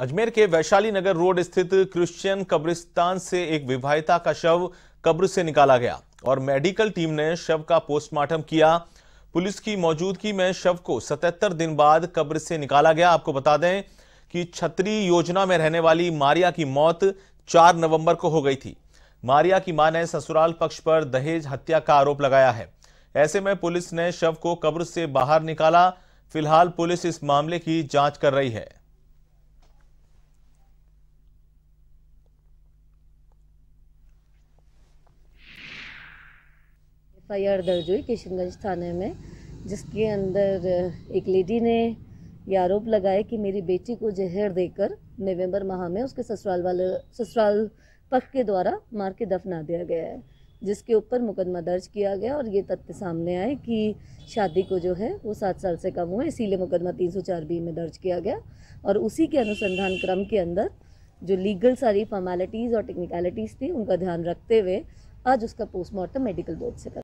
अजमेर के वैशाली नगर रोड स्थित क्रिश्चियन कब्रिस्तान से एक विवाहिता का शव कब्र से निकाला गया और मेडिकल टीम ने शव का पोस्टमार्टम किया पुलिस की मौजूदगी में शव को 77 दिन बाद कब्र से निकाला गया आपको बता दें कि छतरी योजना में रहने वाली मारिया की मौत 4 नवंबर को हो गई थी मारिया की मां ने ससुराल पक्ष पर दहेज हत्या का आरोप लगाया है ऐसे में पुलिस ने शव को कब्र से बाहर निकाला फिलहाल पुलिस इस मामले की जांच कर रही है एफ दर्ज हुई किशनगंज थाने में जिसके अंदर एक लेडी ने ये आरोप लगाया कि मेरी बेटी को जहर देकर नवंबर माह में उसके ससुराल वाले ससुराल पक्ष के द्वारा मार के दफना दिया गया है जिसके ऊपर मुकदमा दर्ज किया गया और ये तथ्य सामने आए कि शादी को जो है वो सात साल से कम हुआ इसीलिए मुकदमा तीन सौ चार बी में दर्ज किया गया और उसी के अनुसंधान क्रम के अंदर जो लीगल सारी फॉर्मेलिटीज़ और टेक्निकलिटीज़ थी उनका ध्यान रखते हुए आज उसका पोस्टमार्टम मेडिकल बोर्ड से कर